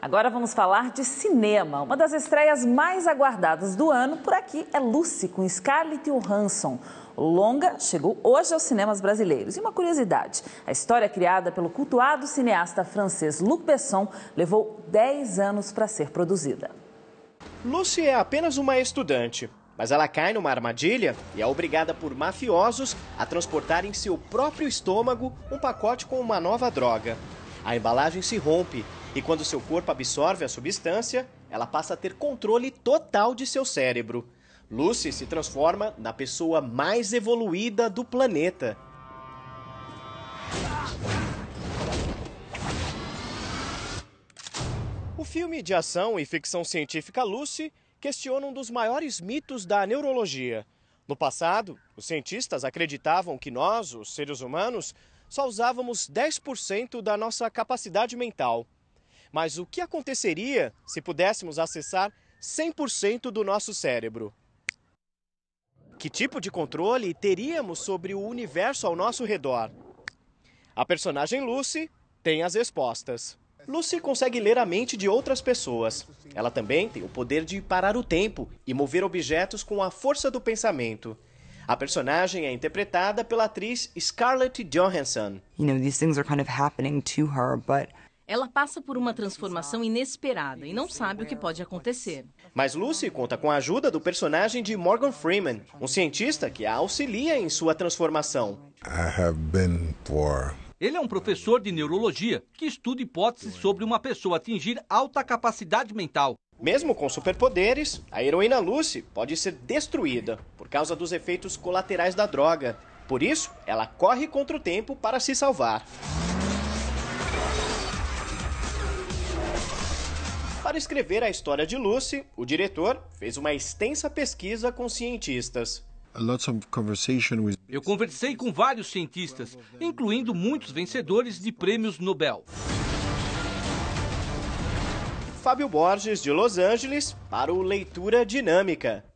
Agora vamos falar de cinema. Uma das estreias mais aguardadas do ano por aqui é Lucy, com Scarlett Johansson. longa chegou hoje aos cinemas brasileiros. E uma curiosidade: a história criada pelo cultuado cineasta francês Luc Besson levou 10 anos para ser produzida. Lucy é apenas uma estudante, mas ela cai numa armadilha e é obrigada por mafiosos a transportar em seu próprio estômago um pacote com uma nova droga. A embalagem se rompe e quando seu corpo absorve a substância, ela passa a ter controle total de seu cérebro. Lucy se transforma na pessoa mais evoluída do planeta. O filme de ação e ficção científica Lucy questiona um dos maiores mitos da neurologia. No passado, os cientistas acreditavam que nós, os seres humanos, só usávamos 10% da nossa capacidade mental. Mas o que aconteceria se pudéssemos acessar 100% do nosso cérebro? Que tipo de controle teríamos sobre o universo ao nosso redor? A personagem Lucy tem as respostas. Lucy consegue ler a mente de outras pessoas. Ela também tem o poder de parar o tempo e mover objetos com a força do pensamento. A personagem é interpretada pela atriz Scarlett Johansson. You know, these things are kind of happening to her, but ela passa por uma transformação inesperada e não sabe o que pode acontecer. Mas Lucy conta com a ajuda do personagem de Morgan Freeman, um cientista que a auxilia em sua transformação. Ele é um professor de neurologia que estuda hipóteses sobre uma pessoa atingir alta capacidade mental. Mesmo com superpoderes, a heroína Lucy pode ser destruída por causa dos efeitos colaterais da droga. Por isso, ela corre contra o tempo para se salvar. Para escrever a história de Lucy, o diretor fez uma extensa pesquisa com cientistas. Eu conversei com vários cientistas, incluindo muitos vencedores de prêmios Nobel. Fábio Borges, de Los Angeles, para o Leitura Dinâmica.